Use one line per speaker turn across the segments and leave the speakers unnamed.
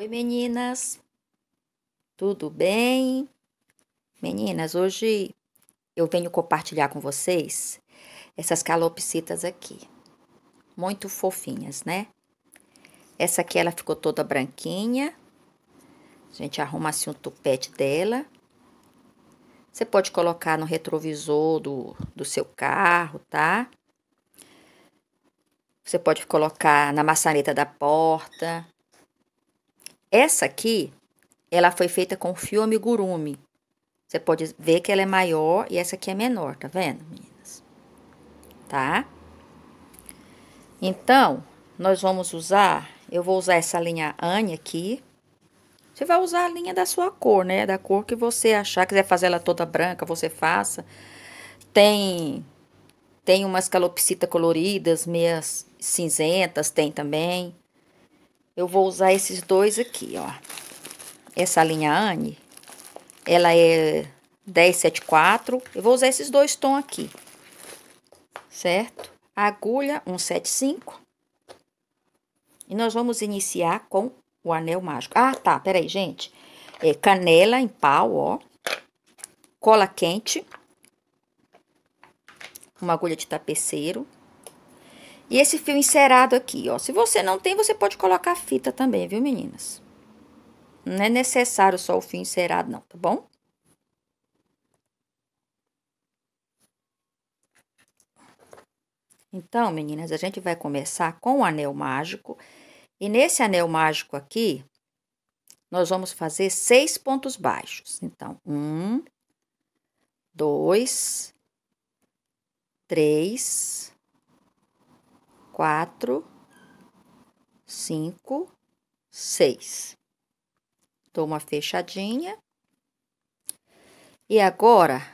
Oi meninas, tudo bem? Meninas, hoje eu venho compartilhar com vocês essas calopsitas aqui, muito fofinhas, né? Essa aqui ela ficou toda branquinha, a gente arruma assim o um tupete dela. Você pode colocar no retrovisor do, do seu carro, tá? Você pode colocar na maçaneta da porta, essa aqui, ela foi feita com fio amigurumi. Você pode ver que ela é maior e essa aqui é menor, tá vendo, meninas? Tá? Então, nós vamos usar, eu vou usar essa linha Anne aqui. Você vai usar a linha da sua cor, né? Da cor que você achar, quiser fazer ela toda branca, você faça. Tem tem umas calopsita coloridas, meias cinzentas, tem também. Eu vou usar esses dois aqui, ó. Essa linha Anne, ela é 1074. Eu vou usar esses dois tons aqui, certo? Agulha 175. E nós vamos iniciar com o anel mágico. Ah, tá, peraí, gente. É canela em pau, ó. Cola quente. Uma agulha de tapeceiro. E esse fio encerado aqui, ó. Se você não tem, você pode colocar fita também, viu, meninas? Não é necessário só o fio encerado, não, tá bom? Então, meninas, a gente vai começar com o anel mágico. E nesse anel mágico aqui, nós vamos fazer seis pontos baixos. Então, um, dois, três, quatro, cinco, seis. Dou uma fechadinha. E agora,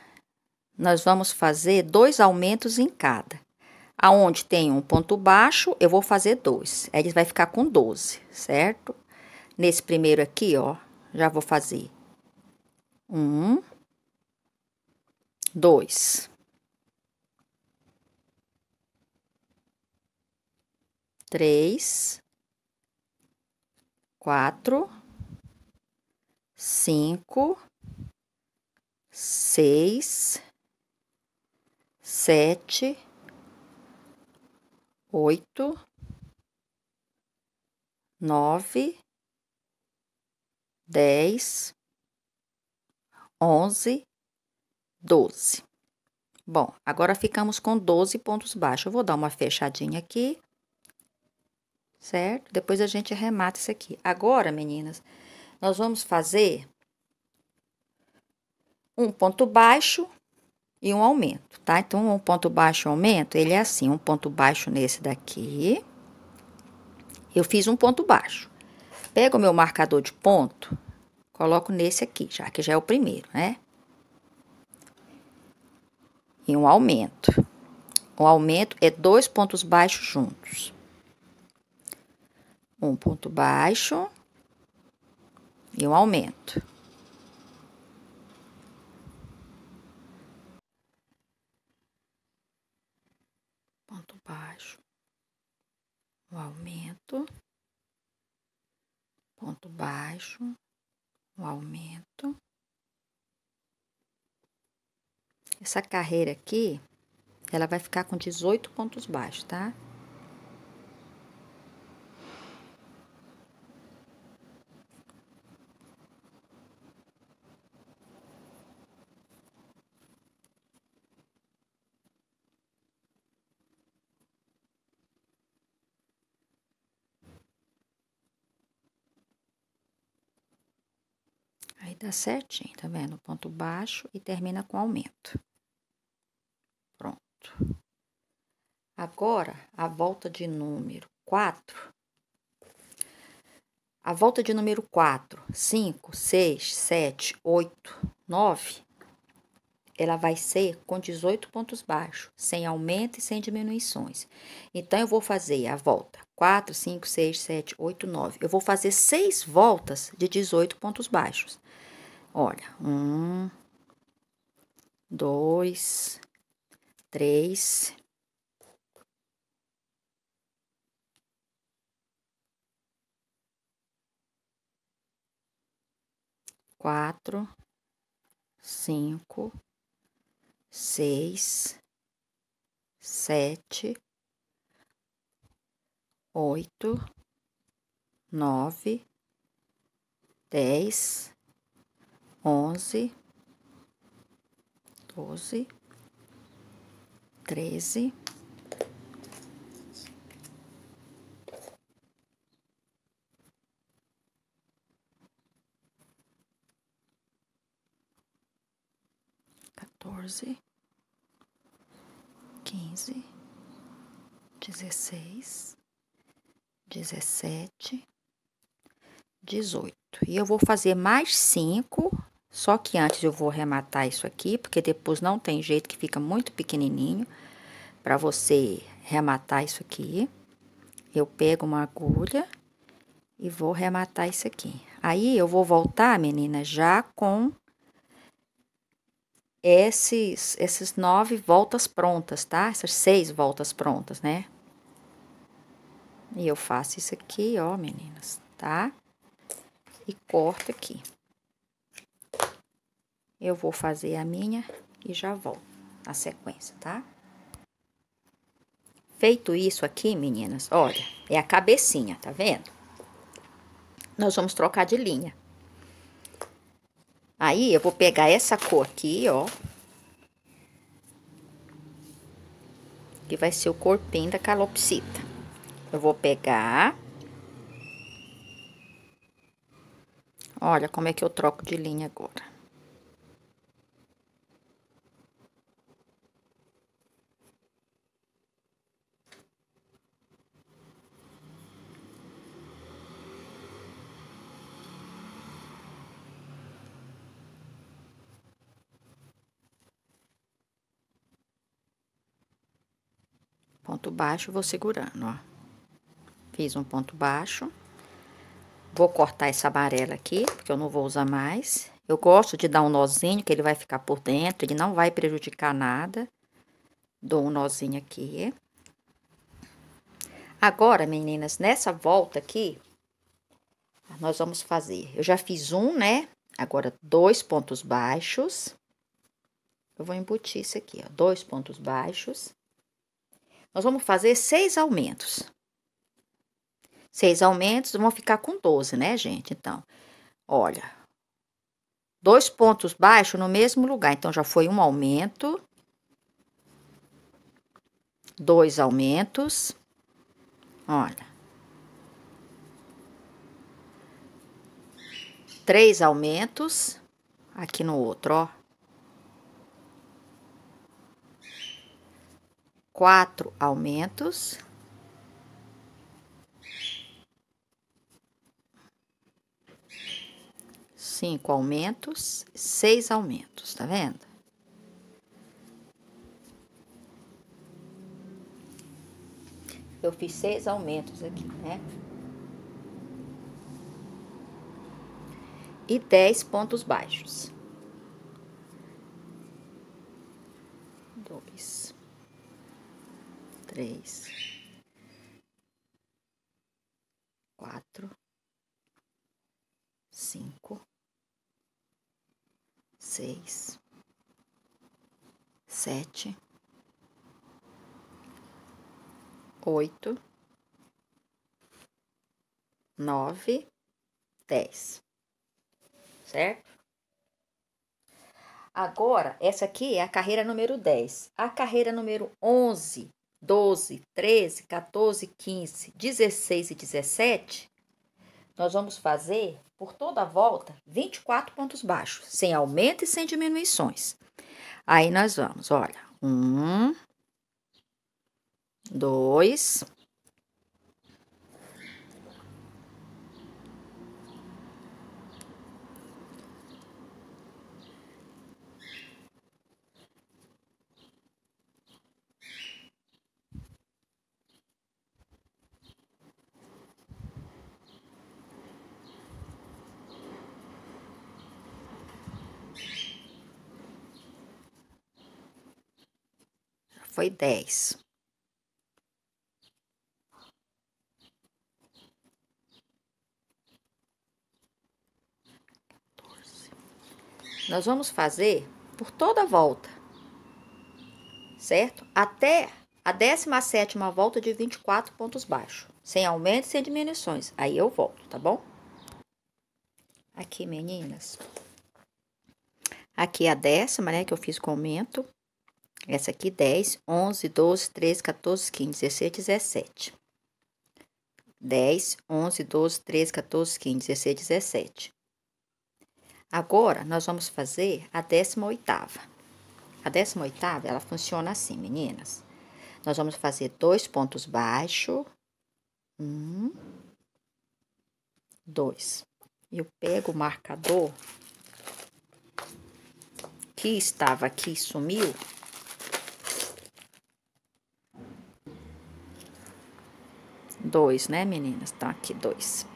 nós vamos fazer dois aumentos em cada. Aonde tem um ponto baixo, eu vou fazer dois. Aí ele vai ficar com 12, certo? Nesse primeiro aqui, ó, já vou fazer um, dois. três, quatro, cinco, seis, sete, oito, nove, dez, onze, doze. Bom, agora ficamos com 12 pontos baixos. Eu vou dar uma fechadinha aqui certo? Depois a gente remata isso aqui. Agora, meninas, nós vamos fazer um ponto baixo e um aumento, tá? Então, um ponto baixo e um aumento, ele é assim, um ponto baixo nesse daqui. Eu fiz um ponto baixo. Pego o meu marcador de ponto, coloco nesse aqui, já que já é o primeiro, né? E um aumento. O aumento é dois pontos baixos juntos um ponto baixo e um aumento. Ponto baixo, um aumento, ponto baixo, um aumento. Essa carreira aqui, ela vai ficar com 18 pontos baixos, tá? dá certinho, tá vendo? Ponto baixo e termina com aumento. Pronto. Agora, a volta de número 4. A volta de número 4, 5, 6, 7, 8, 9, ela vai ser com 18 pontos baixos, sem aumento e sem diminuições. Então, eu vou fazer a volta 4, 5, 6, 7, 8, 9. Eu vou fazer seis voltas de 18 pontos baixos. Olha, um, dois, três. Quatro, cinco, seis, sete, oito, nove, dez, onze, doze, treze, quatorze, quinze, dezesseis, dezessete, dezoito. E eu vou fazer mais cinco só que antes eu vou arrematar isso aqui, porque depois não tem jeito que fica muito pequenininho para você rematar isso aqui. Eu pego uma agulha e vou rematar isso aqui. Aí eu vou voltar, menina, já com esses, esses nove voltas prontas, tá? Essas seis voltas prontas, né? E eu faço isso aqui, ó, meninas, tá? E corto aqui. Eu vou fazer a minha e já volto Na sequência, tá? Feito isso aqui, meninas, olha, é a cabecinha, tá vendo? Nós vamos trocar de linha. Aí, eu vou pegar essa cor aqui, ó. Que vai ser o corpinho da calopsita. Eu vou pegar... Olha como é que eu troco de linha agora. Ponto baixo, vou segurando, ó. Fiz um ponto baixo. Vou cortar essa amarela aqui, porque eu não vou usar mais. Eu gosto de dar um nozinho, que ele vai ficar por dentro, ele não vai prejudicar nada. Dou um nozinho aqui. Agora, meninas, nessa volta aqui, nós vamos fazer... Eu já fiz um, né? Agora, dois pontos baixos. Eu vou embutir isso aqui, ó. Dois pontos baixos. Nós vamos fazer seis aumentos. Seis aumentos, vão ficar com 12, né, gente? Então, olha, dois pontos baixos no mesmo lugar. Então, já foi um aumento, dois aumentos, olha. Três aumentos aqui no outro, ó. quatro aumentos. Cinco aumentos, seis aumentos, tá vendo? Eu fiz seis aumentos aqui, né? E dez pontos baixos. três, quatro, cinco, seis, sete, oito, nove, dez, certo? Agora, essa aqui é a carreira número 10. A carreira número 11 12, 13, 14, 15, 16 e 17, nós vamos fazer por toda a volta 24 pontos baixos, sem aumento e sem diminuições. Aí nós vamos, olha, um, dois, foi 10. Nós vamos fazer por toda a volta, certo? Até a 17 volta de 24 pontos baixos, sem aumentos, sem diminuições. Aí eu volto, tá bom? Aqui, meninas. Aqui é a décima, né, que eu fiz com aumento. Essa aqui, 10, 11, 12, 13, 14, 15, 16, 17. 10, 11, 12, 13, 14, 15, 16, 17. Agora, nós vamos fazer a 18 A 18 ela funciona assim, meninas. Nós vamos fazer dois pontos baixos. Um, dois. Eu pego o marcador que estava aqui sumiu dois, né, meninas? Tá aqui, dois.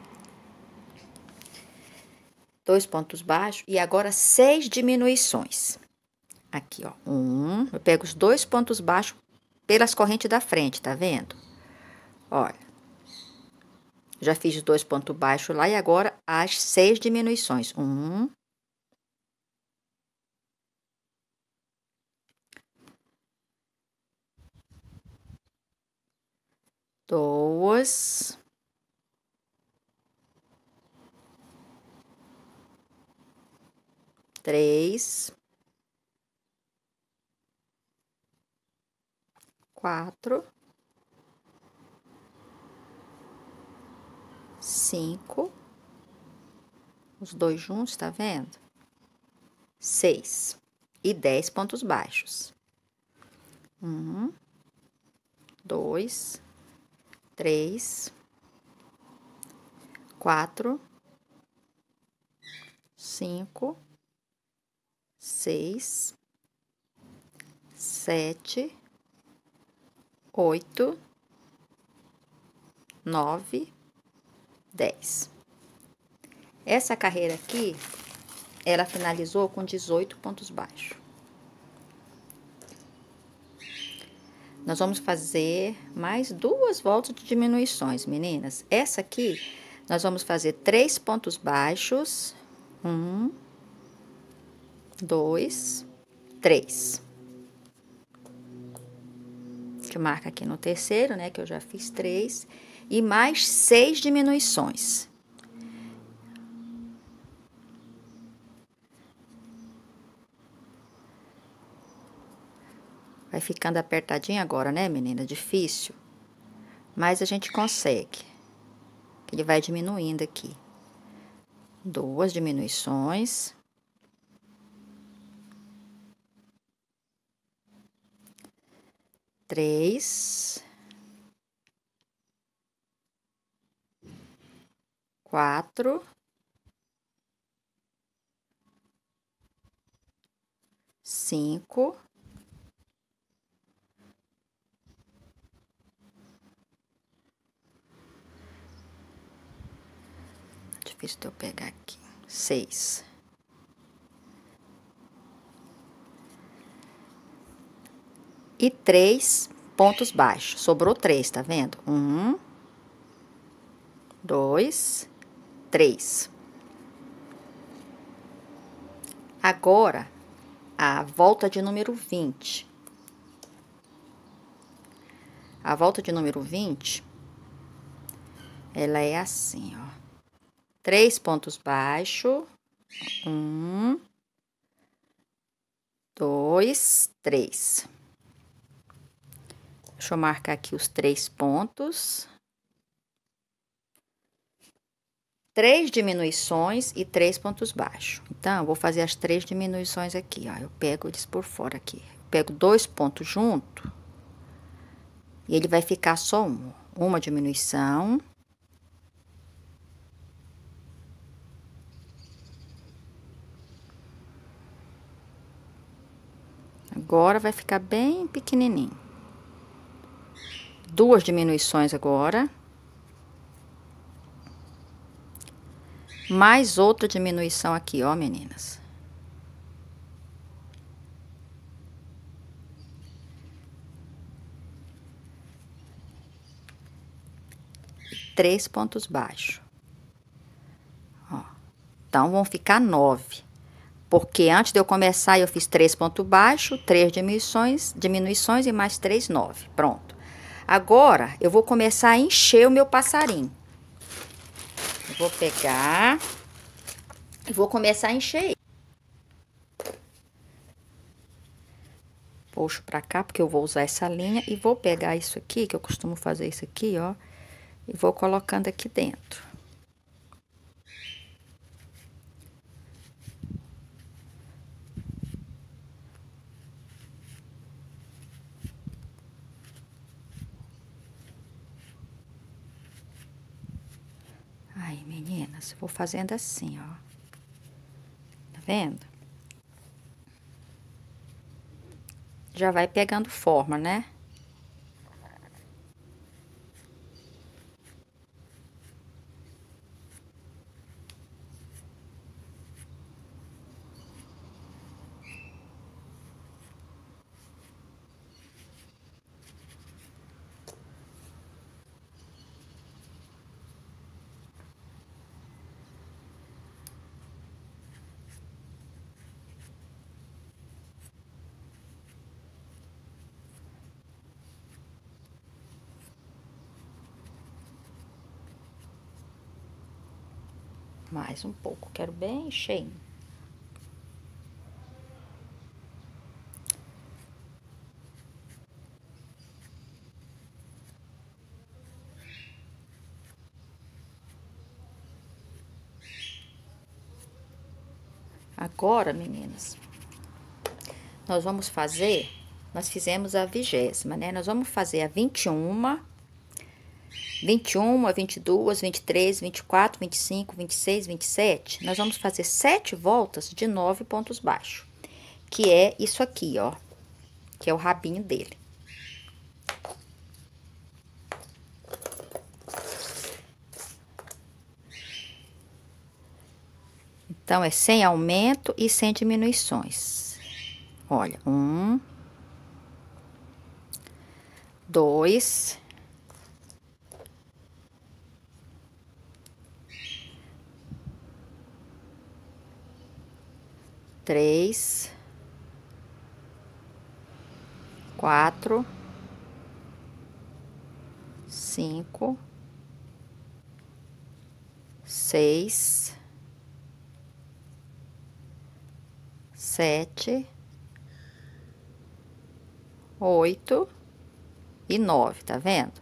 Dois pontos baixos. E agora, seis diminuições. Aqui, ó. Um. Eu pego os dois pontos baixos pelas correntes da frente, tá vendo? Olha. Já fiz dois pontos baixos lá e agora as seis diminuições. Um, duas, três, quatro, cinco, os dois juntos, tá vendo? Seis e dez pontos baixos. Um, dois, três, quatro, cinco, seis, sete, oito, nove, dez. Essa carreira aqui, ela finalizou com 18 pontos baixos. Nós vamos fazer mais duas voltas de diminuições, meninas. Essa aqui, nós vamos fazer três pontos baixos. Um, dois, três. Que marca aqui no terceiro, né, que eu já fiz três. E mais seis diminuições. ficando apertadinho agora, né, menina? Difícil. Mas a gente consegue. Ele vai diminuindo aqui. Duas diminuições. Três. Quatro. Cinco. Deixa eu pegar aqui. Seis. E três pontos baixos. Sobrou três, tá vendo? Um, dois, três. Agora, a volta de número 20. A volta de número 20, ela é assim, ó três pontos baixo Um, dois, três. Deixa eu marcar aqui os três pontos. Três diminuições e três pontos baixos. Então, eu vou fazer as três diminuições aqui, ó. Eu pego eles por fora aqui. Eu pego dois pontos junto e ele vai ficar só um. Uma diminuição Agora vai ficar bem pequenininho. Duas diminuições agora. Mais outra diminuição aqui, ó, meninas. Três pontos baixos. Ó, então, vão ficar nove porque antes de eu começar eu fiz três ponto baixo, três diminuições, diminuições e mais três nove, pronto. Agora eu vou começar a encher o meu passarinho. Eu vou pegar e vou começar a encher. Puxo pra cá, porque eu vou usar essa linha e vou pegar isso aqui, que eu costumo fazer isso aqui, ó, e vou colocando aqui dentro. meninas? Eu vou fazendo assim, ó. Tá vendo? Já vai pegando forma, né? mais um pouco, quero bem cheio. Agora, meninas, nós vamos fazer, nós fizemos a vigésima, né? Nós vamos fazer a 21 21, 22, 23, 24, 25, 26, 27, nós vamos fazer sete voltas de nove pontos baixos, que é isso aqui, ó, que é o rabinho dele. Então, é sem aumento e sem diminuições. Olha, um, dois, três, quatro, cinco, seis, sete, oito e nove, tá vendo?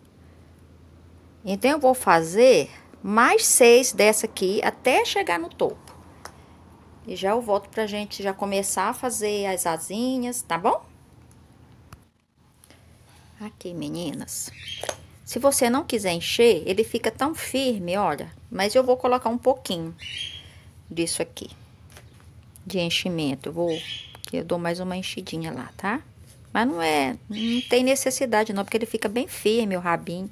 Então, eu vou fazer mais seis dessa aqui até chegar no topo. E já eu volto pra gente já começar a fazer as asinhas, tá bom? Aqui, meninas. Se você não quiser encher, ele fica tão firme, olha. Mas eu vou colocar um pouquinho disso aqui. De enchimento. Vou, que eu dou mais uma enchidinha lá, tá? Mas não é, não tem necessidade não, porque ele fica bem firme o rabinho.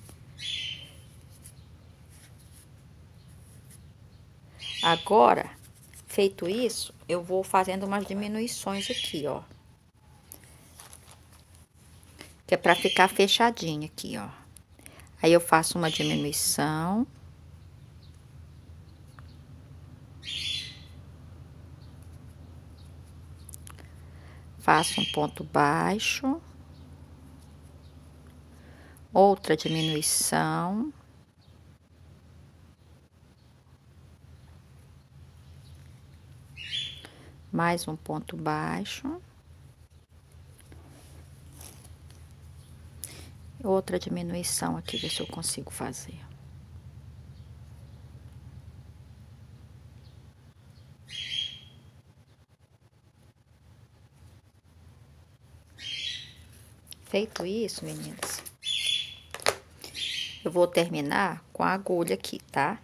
Agora, Feito isso, eu vou fazendo umas diminuições aqui, ó. Que é pra ficar fechadinho aqui, ó. Aí eu faço uma diminuição. Faço um ponto baixo. Outra diminuição. mais um ponto baixo. Outra diminuição aqui, ver se eu consigo fazer. Feito isso, meninas, eu vou terminar com a agulha aqui, tá?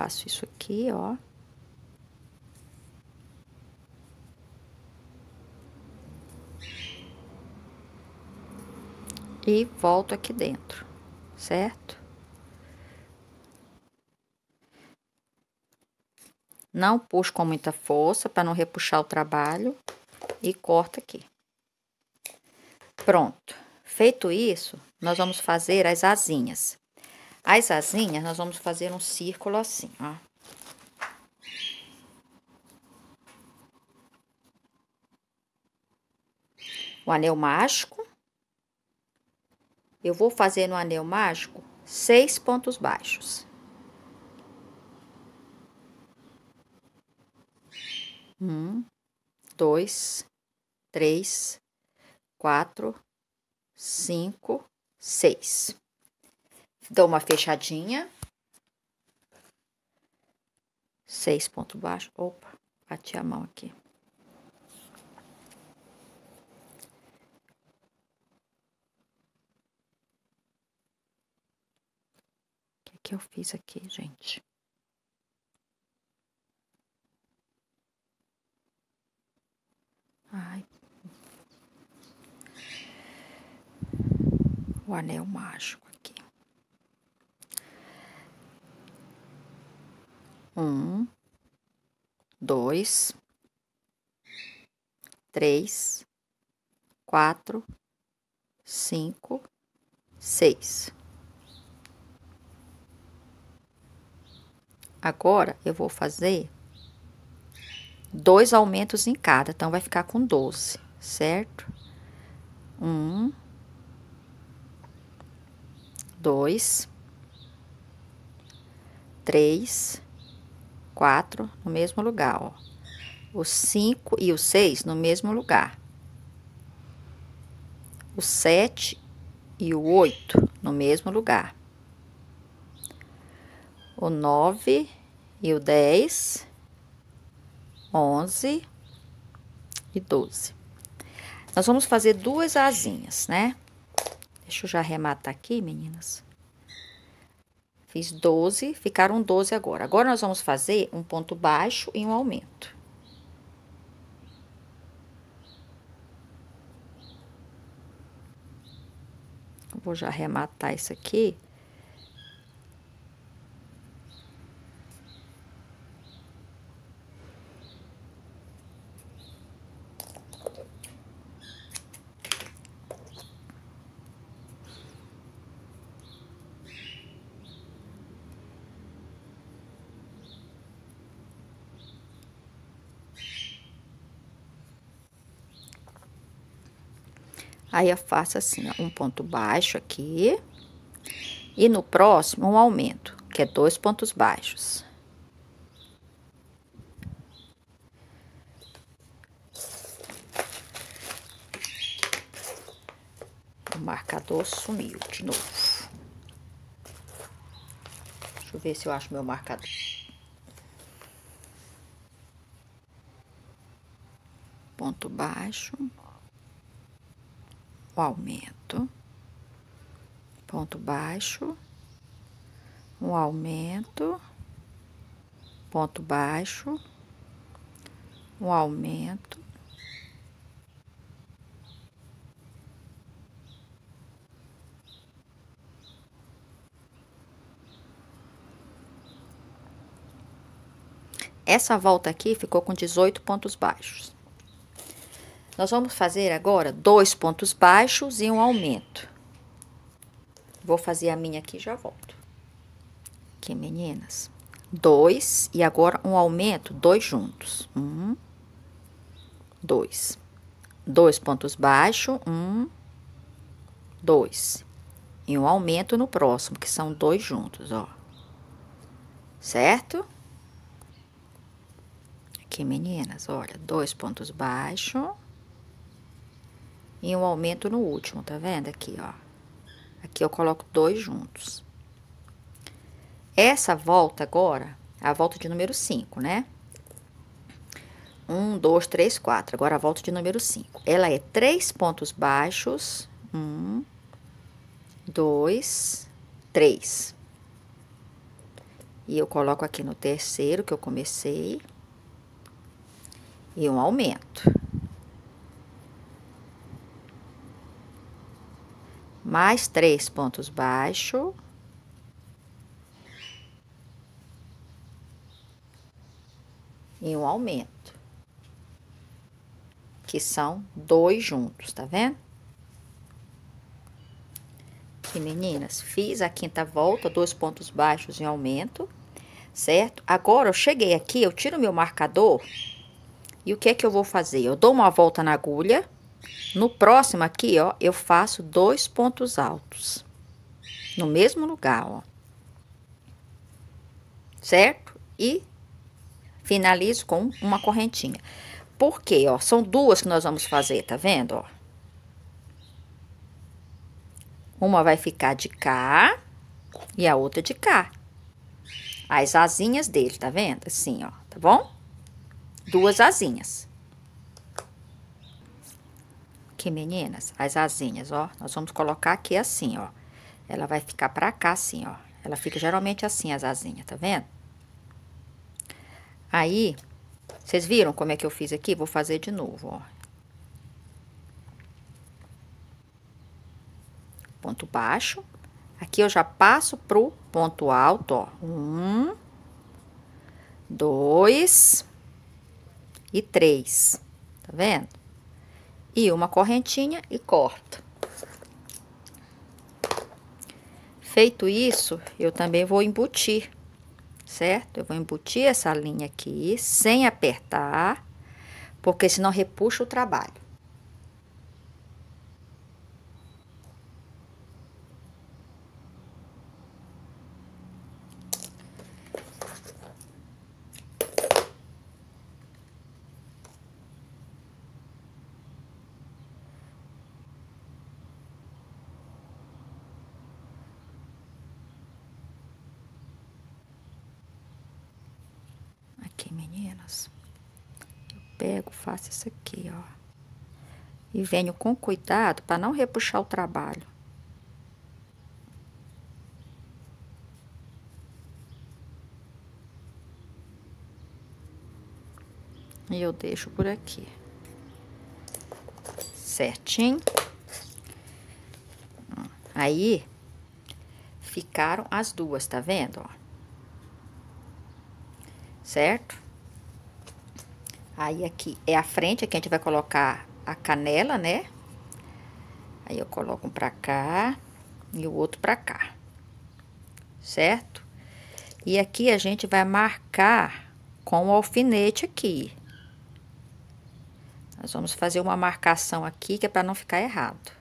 faço isso aqui, ó. E volto aqui dentro, certo? Não puxo com muita força para não repuxar o trabalho e corta aqui. Pronto. Feito isso, nós vamos fazer as asinhas. As asinhas, nós vamos fazer um círculo assim, ó. O anel mágico. Eu vou fazer no anel mágico seis pontos baixos. Um, dois, três, quatro, cinco, seis. Dou uma fechadinha. Seis pontos baixo Opa, bati a mão aqui. O que, é que eu fiz aqui, gente? Ai. O anel mágico. Um, dois, três, quatro, cinco, seis. Agora, eu vou fazer dois aumentos em cada, então vai ficar com doze, certo? Um, dois, três, 4 no mesmo lugar, ó. O 5 e o 6 no mesmo lugar. O 7 e o 8 no mesmo lugar. O 9 e o 10, 11 e 12. Nós vamos fazer duas asinhas, né? Deixa eu já arrematar aqui, meninas. Fiz 12, ficaram 12 agora. Agora nós vamos fazer um ponto baixo e um aumento. Vou já arrematar isso aqui Aí eu faço assim, ó, um ponto baixo aqui. E no próximo, um aumento, que é dois pontos baixos. O marcador sumiu de novo. Deixa eu ver se eu acho meu marcador. Ponto baixo aumento, ponto baixo, um aumento, ponto baixo, um aumento, Essa volta aqui ficou com 18 pontos baixos. Nós vamos fazer agora dois pontos baixos e um aumento. Vou fazer a minha aqui e já volto. Aqui, meninas. Dois e agora um aumento, dois juntos. Um, dois. Dois pontos baixos, um, dois. E um aumento no próximo, que são dois juntos, ó. Certo? Aqui, meninas, olha, dois pontos baixos e um aumento no último, tá vendo? Aqui, ó. Aqui eu coloco dois juntos. Essa volta agora, a volta de número 5, né? 1, 2, 3, 4. Agora a volta de número 5. Ela é três pontos baixos. 1, 2, 3. E eu coloco aqui no terceiro que eu comecei. E um aumento. mais três pontos baixo E um aumento, que são dois juntos, tá vendo? Aqui, meninas, fiz a quinta volta, dois pontos baixos em aumento, certo? Agora, eu cheguei aqui, eu tiro meu marcador, e o que é que eu vou fazer? Eu dou uma volta na agulha no próximo aqui, ó, eu faço dois pontos altos. No mesmo lugar, ó. Certo? E finalizo com uma correntinha. Por quê? Ó, são duas que nós vamos fazer, tá vendo, ó? Uma vai ficar de cá e a outra de cá. As asinhas dele, tá vendo? Assim, ó, tá bom? Duas asinhas aqui, meninas, as asinhas, ó. Nós vamos colocar aqui assim, ó. Ela vai ficar pra cá assim, ó. Ela fica geralmente assim, as asinhas, tá vendo? Aí, vocês viram como é que eu fiz aqui? Vou fazer de novo, ó. Ponto baixo. Aqui eu já passo pro ponto alto, ó. Um, dois e três. Tá vendo? e uma correntinha e corto. Feito isso, eu também vou embutir, certo? Eu vou embutir essa linha aqui sem apertar, porque senão repuxa o trabalho. e venho com cuidado para não repuxar o trabalho. E eu deixo por aqui. Certinho. Aí, ficaram as duas, tá vendo? Ó. Certo? Aí, aqui é a frente, aqui a gente vai colocar a canela, né? Aí eu coloco um pra cá e o outro pra cá, certo? E aqui a gente vai marcar com o alfinete aqui. Nós vamos fazer uma marcação aqui que é para não ficar errado.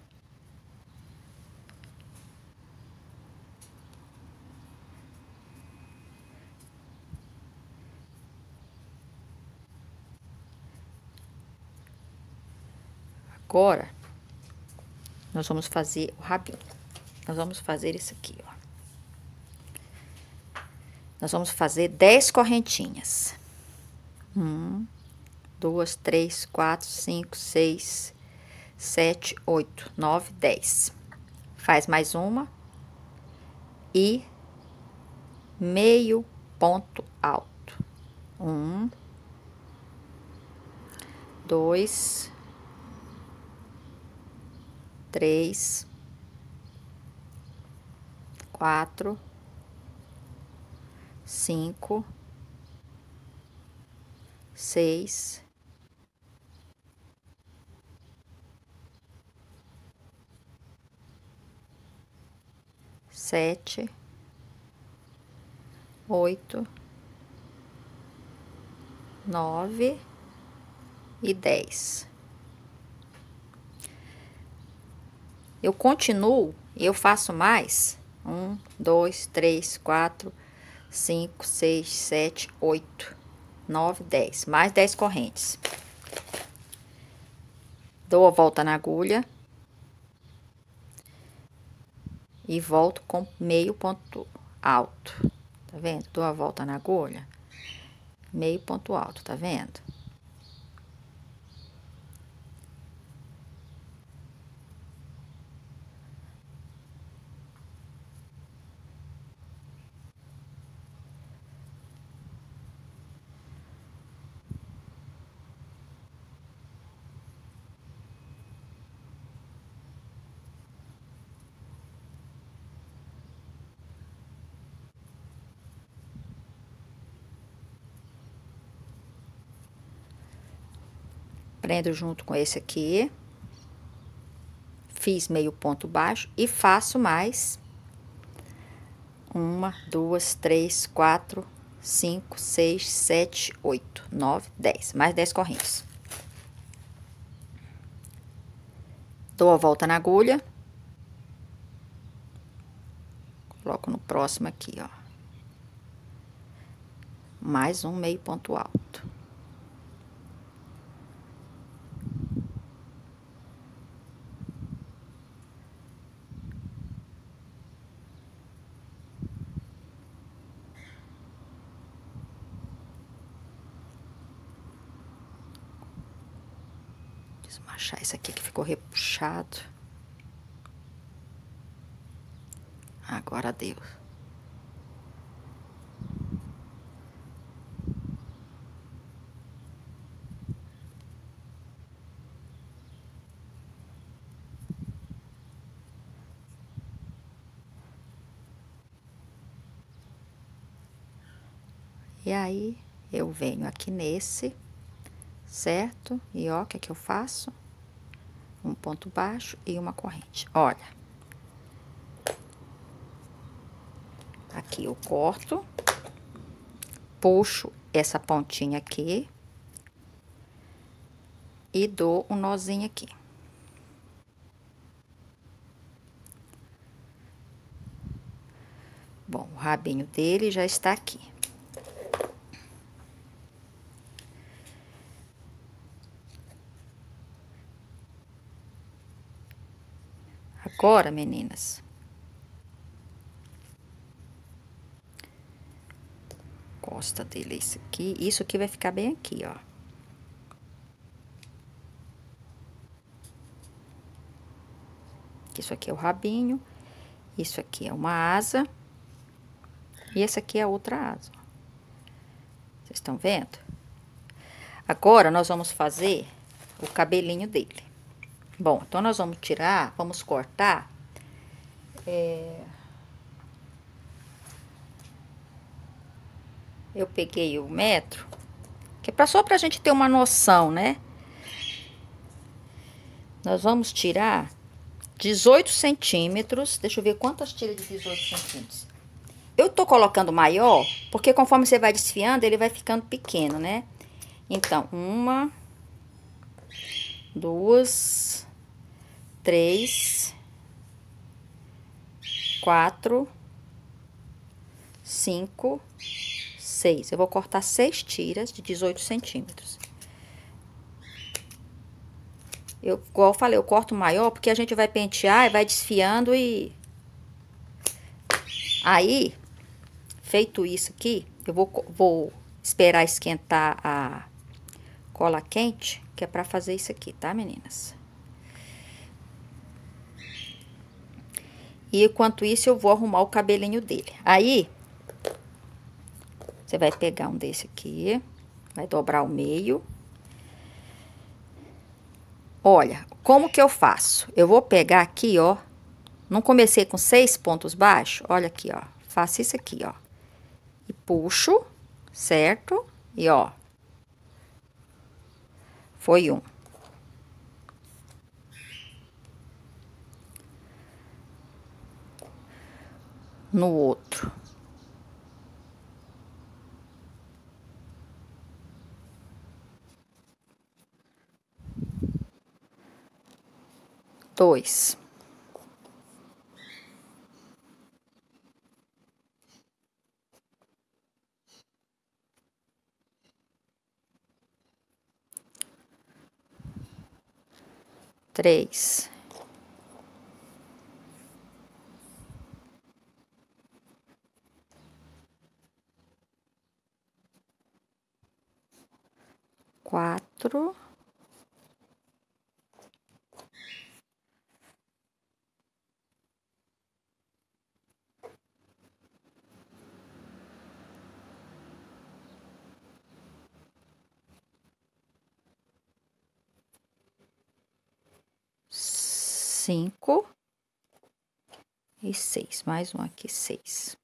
agora, nós vamos fazer o rabinho. Nós vamos fazer isso aqui, ó. Nós vamos fazer 10 correntinhas. Um, duas, três, quatro, cinco, seis, sete, oito, nove, dez. Faz mais uma. E meio ponto alto. Um, dois, três, quatro, cinco, seis, sete, oito, nove e dez. eu continuo, eu faço mais. Um, dois, três, quatro, cinco, seis, sete, oito, nove, dez. Mais dez correntes. Dou a volta na agulha. E volto com meio ponto alto. Tá vendo? Dou a volta na agulha. Meio ponto alto, tá vendo? prendo junto com esse aqui. Fiz meio ponto baixo e faço mais. Uma, duas, três, quatro, cinco, seis, sete, oito, nove, dez. Mais dez correntes. Dou a volta na agulha. Coloco no próximo aqui, ó. Mais um meio ponto alto. E aí, eu venho aqui nesse, certo? E ó, o que é que eu faço? Um ponto baixo e uma corrente. Olha. Aqui eu corto, puxo essa pontinha aqui e dou um nozinho aqui. Bom, o rabinho dele já está aqui. agora, meninas. Costa dele isso aqui. Isso aqui vai ficar bem aqui, ó. Isso aqui é o rabinho. Isso aqui é uma asa. E essa aqui é a outra asa. Vocês estão vendo? Agora, nós vamos fazer o cabelinho dele. Bom, então nós vamos tirar, vamos cortar. É... Eu peguei o metro, que é só para a gente ter uma noção, né? Nós vamos tirar 18 centímetros. Deixa eu ver quantas tiras de 18 centímetros. Eu tô colocando maior, porque conforme você vai desfiando, ele vai ficando pequeno, né? Então, uma, duas, três, quatro, cinco, seis. Eu vou cortar seis tiras de 18 centímetros. Eu, igual eu falei, eu corto maior porque a gente vai pentear e vai desfiando e... Aí, feito isso aqui, eu vou, vou esperar esquentar a cola quente, que é pra fazer isso aqui, tá, meninas? E enquanto isso, eu vou arrumar o cabelinho dele. Aí, você vai pegar um desse aqui, vai dobrar o meio. Olha, como que eu faço? Eu vou pegar aqui, ó. Não comecei com seis pontos baixos? Olha aqui, ó. Faço isso aqui, ó. E puxo, certo? E ó. Foi um. no outro. Dois. Três. quatro. Cinco e seis, mais um aqui, seis.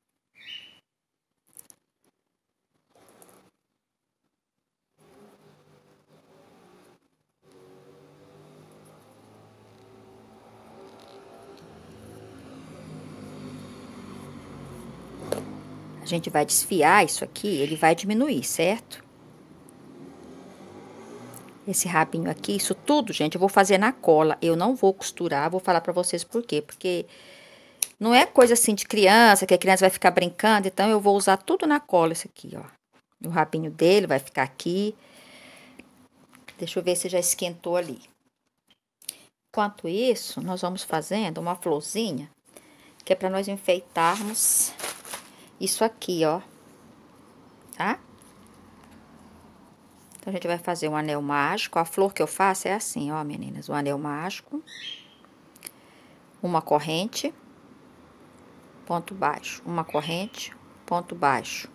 a gente vai desfiar isso aqui, ele vai diminuir, certo? Esse rabinho aqui, isso tudo, gente, eu vou fazer na cola. Eu não vou costurar, vou falar pra vocês por quê. Porque não é coisa assim de criança, que a criança vai ficar brincando. Então, eu vou usar tudo na cola isso aqui, ó. O rabinho dele vai ficar aqui. Deixa eu ver se já esquentou ali. Enquanto isso, nós vamos fazendo uma florzinha, que é para nós enfeitarmos isso aqui, ó, tá? Então, a gente vai fazer um anel mágico. A flor que eu faço é assim, ó, meninas. Um anel mágico. Uma corrente. Ponto baixo. Uma corrente. Ponto baixo.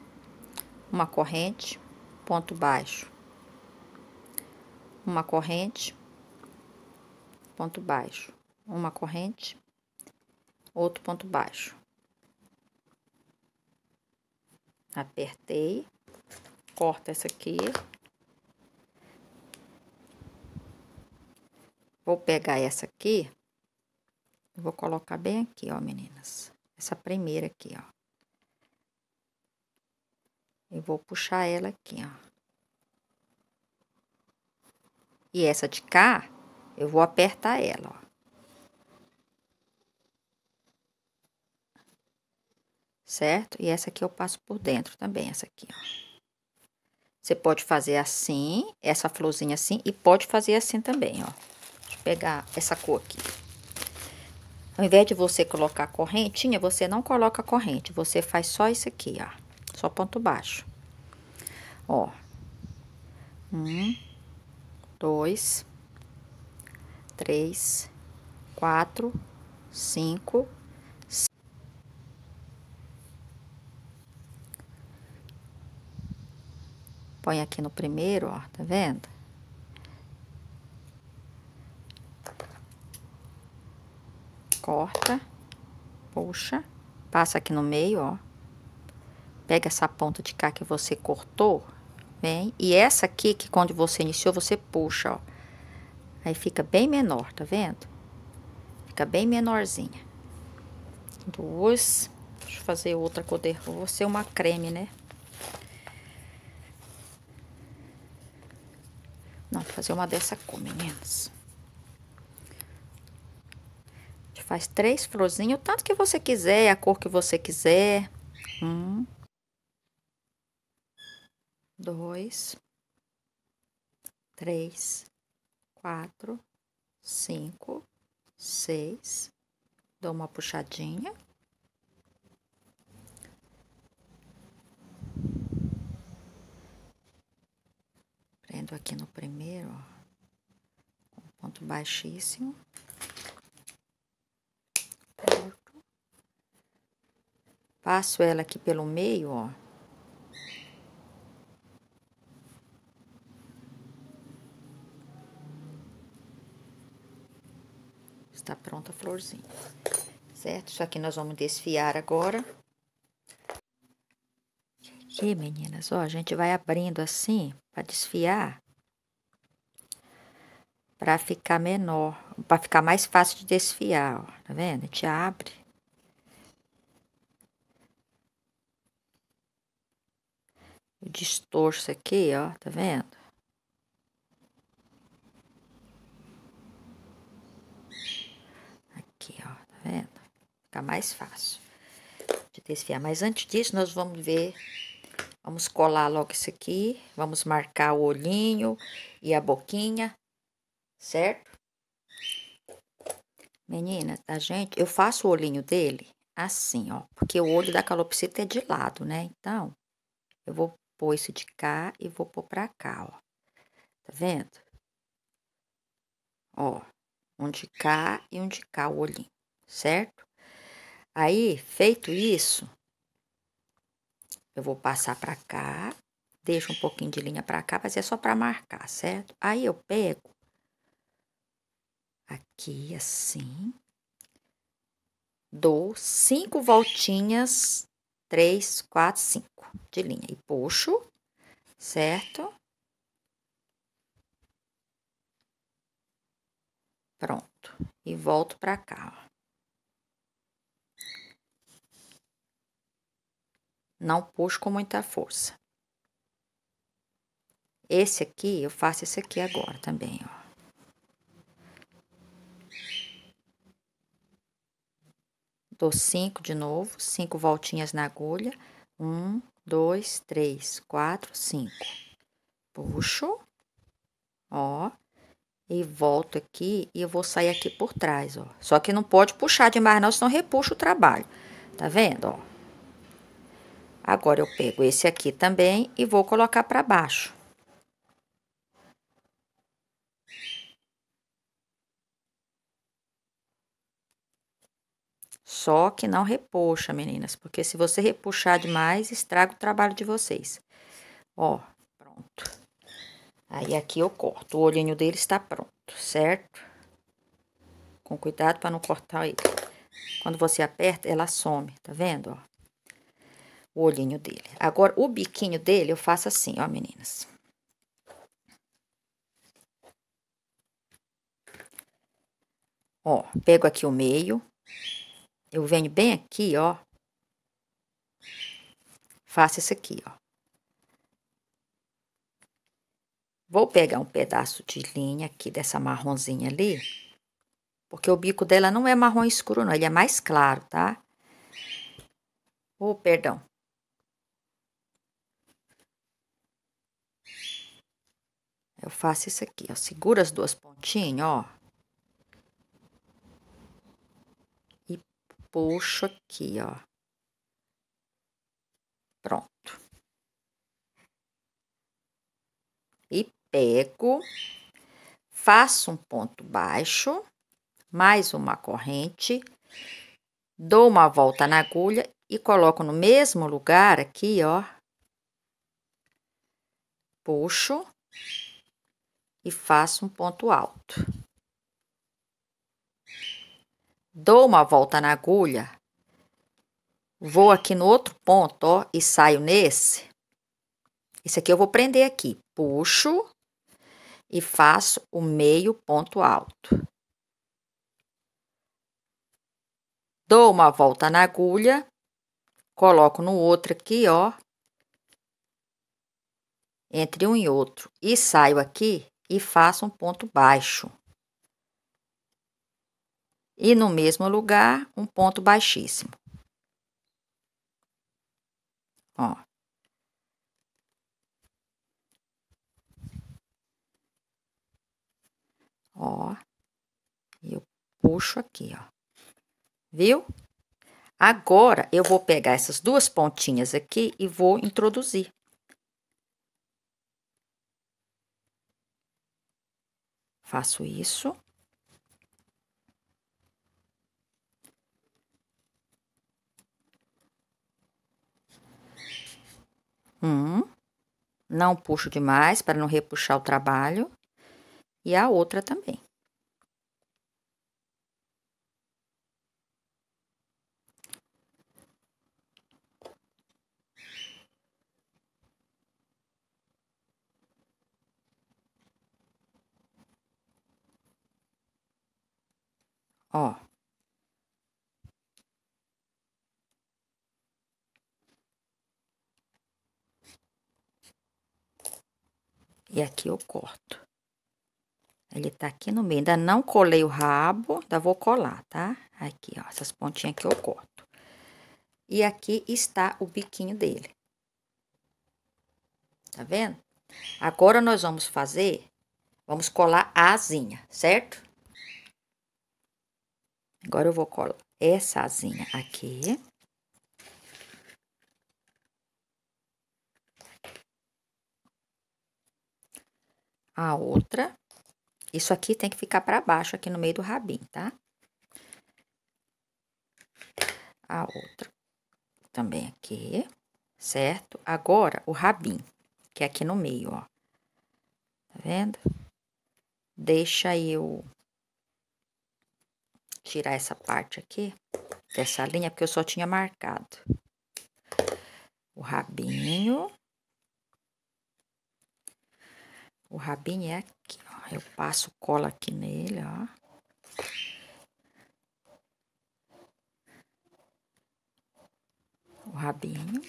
Uma corrente. Ponto baixo. Uma corrente. Ponto baixo. Uma corrente. Outro ponto baixo. Apertei. Corta essa aqui. Vou pegar essa aqui. Vou colocar bem aqui, ó, meninas. Essa primeira aqui, ó. E vou puxar ela aqui, ó. E essa de cá, eu vou apertar ela, ó. certo? E essa aqui eu passo por dentro também, essa aqui, ó. Você pode fazer assim, essa florzinha assim, e pode fazer assim também, ó. Deixa eu pegar essa cor aqui. Ao invés de você colocar correntinha, você não coloca corrente, você faz só isso aqui, ó. Só ponto baixo. Ó. Um, dois, três, quatro, cinco, põe aqui no primeiro, ó, tá vendo? Corta, puxa, passa aqui no meio, ó. Pega essa ponta de cá que você cortou, vem. E essa aqui, que quando você iniciou, você puxa, ó. Aí fica bem menor, tá vendo? Fica bem menorzinha. Duas. Deixa eu fazer outra cor de... Vou ser uma creme, né? Não, fazer uma dessa cor, meninas. A gente faz três florzinhos, tanto que você quiser, a cor que você quiser. Um. Dois. Três. Quatro. Cinco. Seis. Dou uma puxadinha. fazendo aqui no primeiro, ó, um ponto baixíssimo, curto, passo ela aqui pelo meio, ó. Está pronta a florzinha, certo? Isso aqui nós vamos desfiar agora aqui, meninas, ó, a gente vai abrindo assim para desfiar, para ficar menor, para ficar mais fácil de desfiar, ó, tá vendo? A gente abre. Eu distorço aqui, ó, tá vendo? Aqui, ó, tá vendo? Fica mais fácil de desfiar. Mas antes disso, nós vamos ver Vamos colar logo isso aqui, vamos marcar o olhinho e a boquinha, certo? Menina, a tá, gente, eu faço o olhinho dele assim, ó, porque o olho da calopsita é de lado, né? Então, eu vou pôr isso de cá e vou pôr pra cá, ó. Tá vendo? Ó, um de cá e um de cá o olhinho, certo? Aí, feito isso, eu vou passar para cá, deixo um pouquinho de linha para cá, mas é só para marcar, certo? Aí eu pego aqui assim, dou cinco voltinhas, três, quatro, cinco de linha e puxo, certo? Pronto. E volto para cá, ó. Não puxo com muita força. Esse aqui, eu faço esse aqui agora também, ó. Dou cinco de novo, cinco voltinhas na agulha. Um, dois, três, quatro, cinco. Puxo, ó, e volto aqui e eu vou sair aqui por trás, ó. Só que não pode puxar demais não, senão repuxa o trabalho. Tá vendo, ó? Agora, eu pego esse aqui também e vou colocar para baixo. Só que não repuxa, meninas, porque se você repuxar demais, estraga o trabalho de vocês. Ó, pronto. Aí, aqui eu corto. O olhinho dele está pronto, certo? Com cuidado para não cortar ele. Quando você aperta, ela some, tá vendo, ó? o olhinho dele. Agora, o biquinho dele eu faço assim, ó, meninas. Ó, pego aqui o meio, eu venho bem aqui, ó. Faço isso aqui, ó. Vou pegar um pedaço de linha aqui dessa marronzinha ali, porque o bico dela não é marrom escuro, não, ele é mais claro, tá? Ou, oh, perdão, Eu faço isso aqui, ó. Segura as duas pontinhas, ó. E puxo aqui, ó. Pronto. E pego, faço um ponto baixo, mais uma corrente, dou uma volta na agulha e coloco no mesmo lugar aqui, ó. Puxo e faço um ponto alto. Dou uma volta na agulha, vou aqui no outro ponto, ó, e saio nesse. Esse aqui eu vou prender aqui, puxo e faço o meio ponto alto. Dou uma volta na agulha, coloco no outro aqui, ó, entre um e outro, e saio aqui e faça um ponto baixo. E no mesmo lugar, um ponto baixíssimo. Ó. Ó. Eu puxo aqui, ó. Viu? Agora, eu vou pegar essas duas pontinhas aqui e vou introduzir. Faço isso. Um. Não puxo demais para não repuxar o trabalho. E a outra também. Ó. E aqui eu corto. Ele tá aqui no meio. Ainda não colei o rabo, ainda vou colar, tá? Aqui, ó, essas pontinhas aqui eu corto. E aqui está o biquinho dele. Tá vendo? Agora, nós vamos fazer, vamos colar a asinha, certo? Agora eu vou colar essa asinha aqui. A outra. Isso aqui tem que ficar para baixo, aqui no meio do rabinho, tá? A outra. Também aqui, certo? Agora, o rabinho, que é aqui no meio, ó. Tá vendo? Deixa eu tirar essa parte aqui dessa linha, porque eu só tinha marcado o rabinho. O rabinho é aqui, ó. Eu passo cola aqui nele, ó. O rabinho.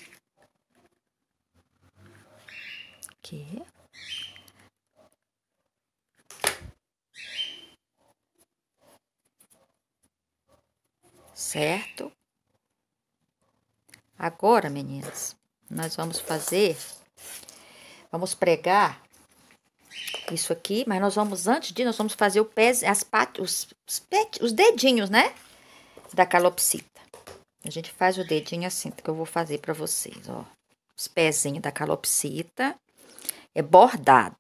certo? Agora, meninas, nós vamos fazer, vamos pregar isso aqui, mas nós vamos, antes de, nós vamos fazer o pés, as patas, os, os, os dedinhos, né? Da calopsita. A gente faz o dedinho assim, que eu vou fazer pra vocês, ó. Os pezinhos da calopsita. É bordado.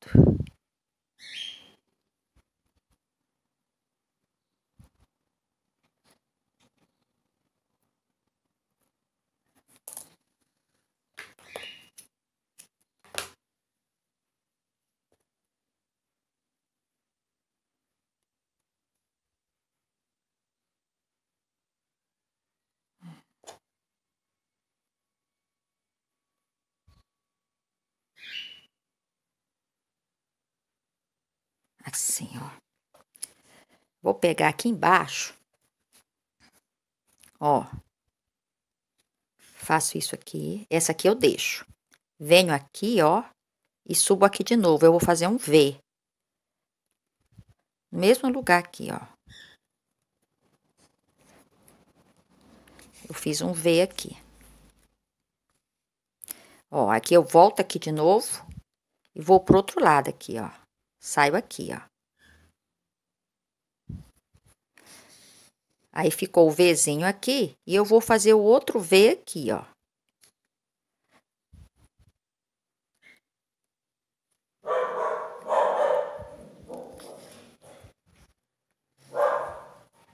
Vou pegar aqui embaixo. Ó. Faço isso aqui. Essa aqui eu deixo. Venho aqui, ó. E subo aqui de novo. Eu vou fazer um V. No mesmo lugar aqui, ó. Eu fiz um V aqui. Ó, aqui eu volto aqui de novo e vou pro outro lado aqui, ó. Saio aqui, ó. Aí ficou o Vzinho aqui e eu vou fazer o outro V aqui, ó.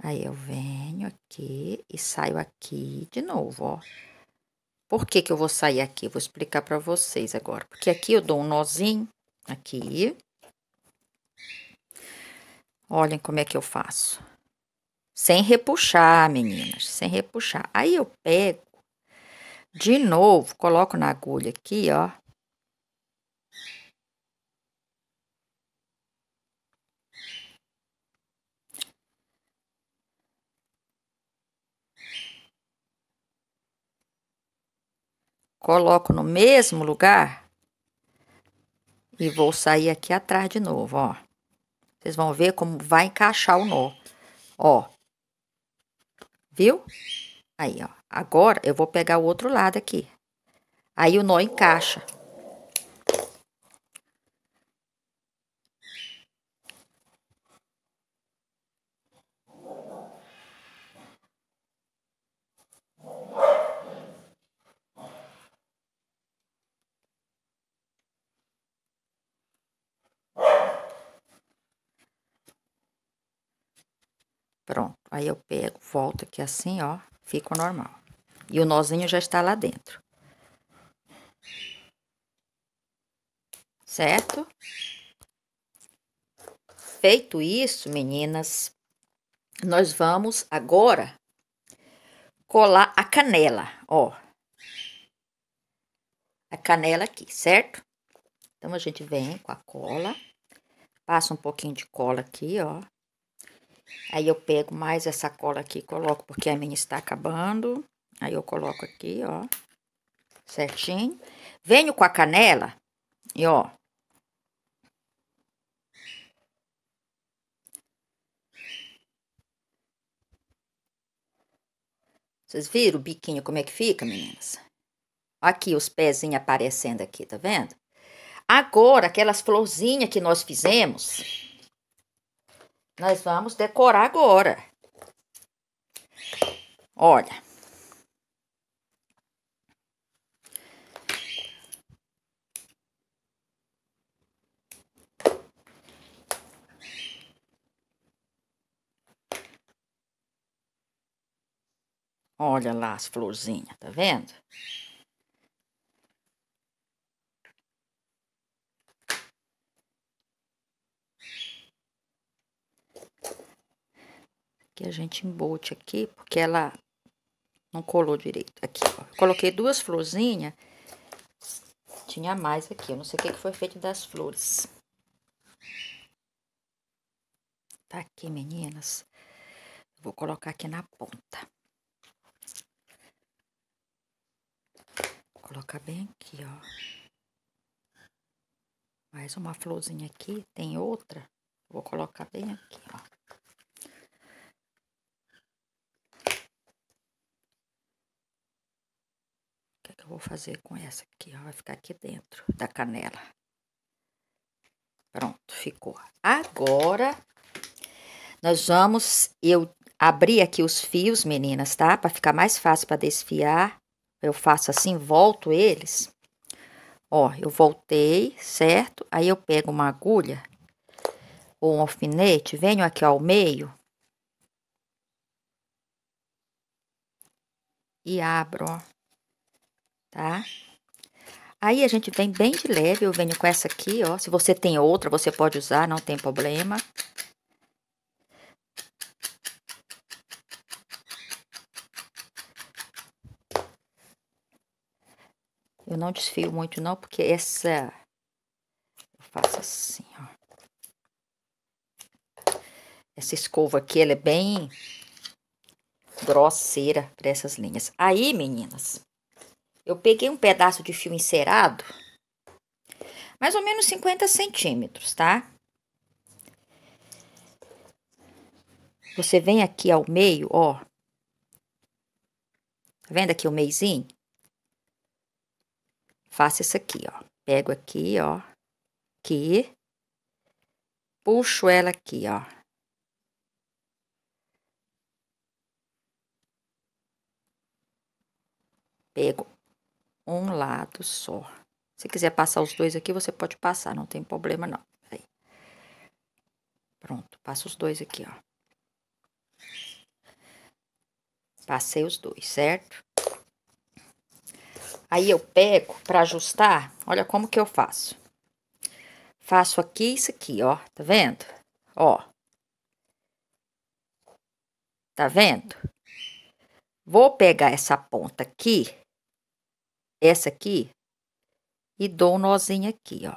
Aí eu venho aqui e saio aqui de novo, ó. Por que que eu vou sair aqui? Vou explicar para vocês agora. Porque aqui eu dou um nozinho, aqui. Olhem como é que eu faço. Sem repuxar, meninas, sem repuxar. Aí eu pego de novo, coloco na agulha aqui, ó. Coloco no mesmo lugar e vou sair aqui atrás de novo, ó. Vocês vão ver como vai encaixar o nó. Ó, viu? Aí, ó. Agora eu vou pegar o outro lado aqui. Aí o nó encaixa. Aí eu pego, volto aqui assim, ó, fica normal. E o nozinho já está lá dentro. Certo? Feito isso, meninas, nós vamos agora colar a canela, ó. A canela aqui, certo? Então, a gente vem com a cola, passa um pouquinho de cola aqui, ó. Aí eu pego mais essa cola aqui, coloco, porque a minha está acabando. Aí eu coloco aqui, ó, certinho. Venho com a canela e, ó. Vocês viram o biquinho como é que fica, meninas? Aqui os pezinhos aparecendo aqui, tá vendo? Agora, aquelas florzinhas que nós fizemos, nós vamos decorar agora. Olha. Olha lá as florzinhas, tá vendo? que a gente embote aqui, porque ela não colou direito. Aqui, ó. coloquei duas florzinhas. Tinha mais aqui. Eu não sei o que foi feito das flores. Tá aqui, meninas. Vou colocar aqui na ponta. Vou colocar bem aqui, ó. Mais uma florzinha aqui. Tem outra. Vou colocar bem aqui, ó. vou fazer com essa aqui, ó, vai ficar aqui dentro da canela. Pronto, ficou. Agora, nós vamos, eu abri aqui os fios, meninas, tá? Pra ficar mais fácil pra desfiar, eu faço assim, volto eles. Ó, eu voltei, certo? Aí eu pego uma agulha ou um alfinete, venho aqui ao meio, e abro, ó tá? Aí a gente vem bem de leve, eu venho com essa aqui, ó. Se você tem outra, você pode usar, não tem problema. Eu não desfio muito não, porque essa... Eu faço assim, ó. Essa escova aqui, ela é bem grosseira para essas linhas. Aí, meninas, eu peguei um pedaço de fio encerado, mais ou menos 50 centímetros, tá? Você vem aqui ao meio, ó. Tá vendo aqui o meizinho? Faço isso aqui, ó. Pego aqui, ó. Aqui. Puxo ela aqui, ó. Pego um lado só. Se quiser passar os dois aqui, você pode passar, não tem problema não. Aí. Pronto, passa os dois aqui, ó. Passei os dois, certo? Aí eu pego para ajustar, olha como que eu faço. Faço aqui isso aqui, ó, tá vendo? Ó. Tá vendo? Vou pegar essa ponta aqui essa aqui e dou um nozinho aqui, ó.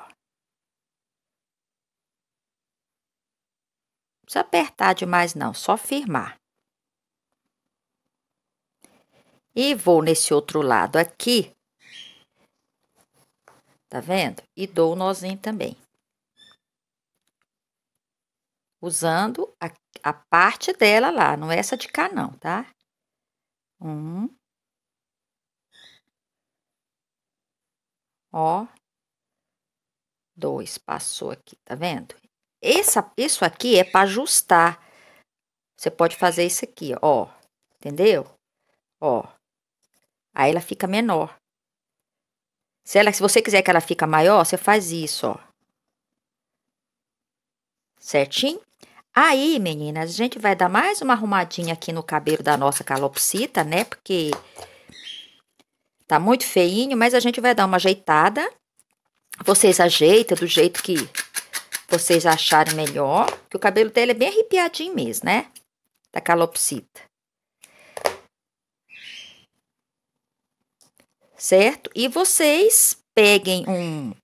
Não precisa apertar demais não, só firmar. E vou nesse outro lado aqui, tá vendo? E dou um nozinho também. Usando a, a parte dela lá, não é essa de cá não, tá? Um, Ó. Dois, passou aqui, tá vendo? Essa, isso aqui é para ajustar. Você pode fazer isso aqui, ó. Entendeu? Ó. Aí ela fica menor. Se, ela, se você quiser que ela fica maior, você faz isso, ó. Certinho? Aí, meninas, a gente vai dar mais uma arrumadinha aqui no cabelo da nossa calopsita, né? Porque Tá muito feinho, mas a gente vai dar uma ajeitada. Vocês ajeitam do jeito que vocês acharem melhor. Que o cabelo dele é bem arrepiadinho mesmo, né? Da calopsita. Certo? E vocês peguem um,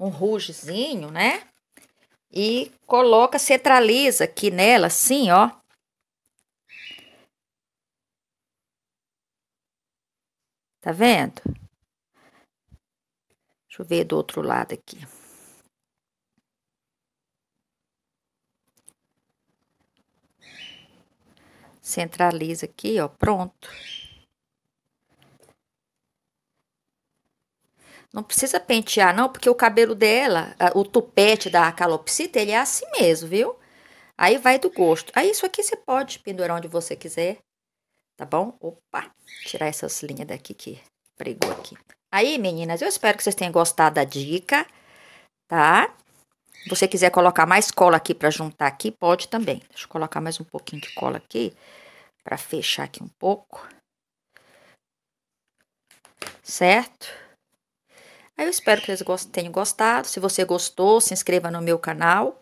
um rugezinho, né? E coloca, centraliza aqui nela, assim, ó. Tá vendo? Deixa eu ver do outro lado aqui. Centraliza aqui, ó, pronto. Não precisa pentear, não, porque o cabelo dela, o tupete da calopsita, ele é assim mesmo, viu? Aí vai do gosto. Aí isso aqui você pode pendurar onde você quiser tá bom? Opa, tirar essas linhas daqui que pregou aqui. Aí, meninas, eu espero que vocês tenham gostado da dica, tá? Se você quiser colocar mais cola aqui para juntar aqui, pode também. Deixa eu colocar mais um pouquinho de cola aqui para fechar aqui um pouco. Certo? Aí eu espero que vocês tenham gostado. Se você gostou, se inscreva no meu canal.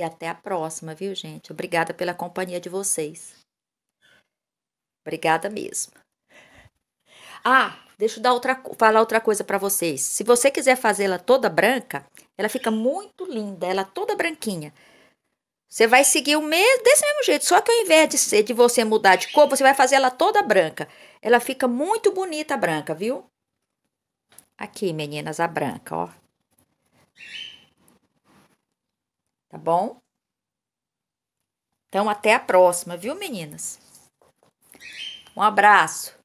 E até a próxima, viu, gente? Obrigada pela companhia de vocês. Obrigada mesmo. Ah, deixa eu dar outra, falar outra coisa para vocês. Se você quiser fazer ela toda branca, ela fica muito linda, ela toda branquinha. Você vai seguir o mesmo, desse mesmo jeito, só que ao invés de, ser, de você mudar de cor, você vai fazer ela toda branca. Ela fica muito bonita branca, viu? Aqui, meninas, a branca, ó tá bom? Então, até a próxima, viu, meninas? Um abraço.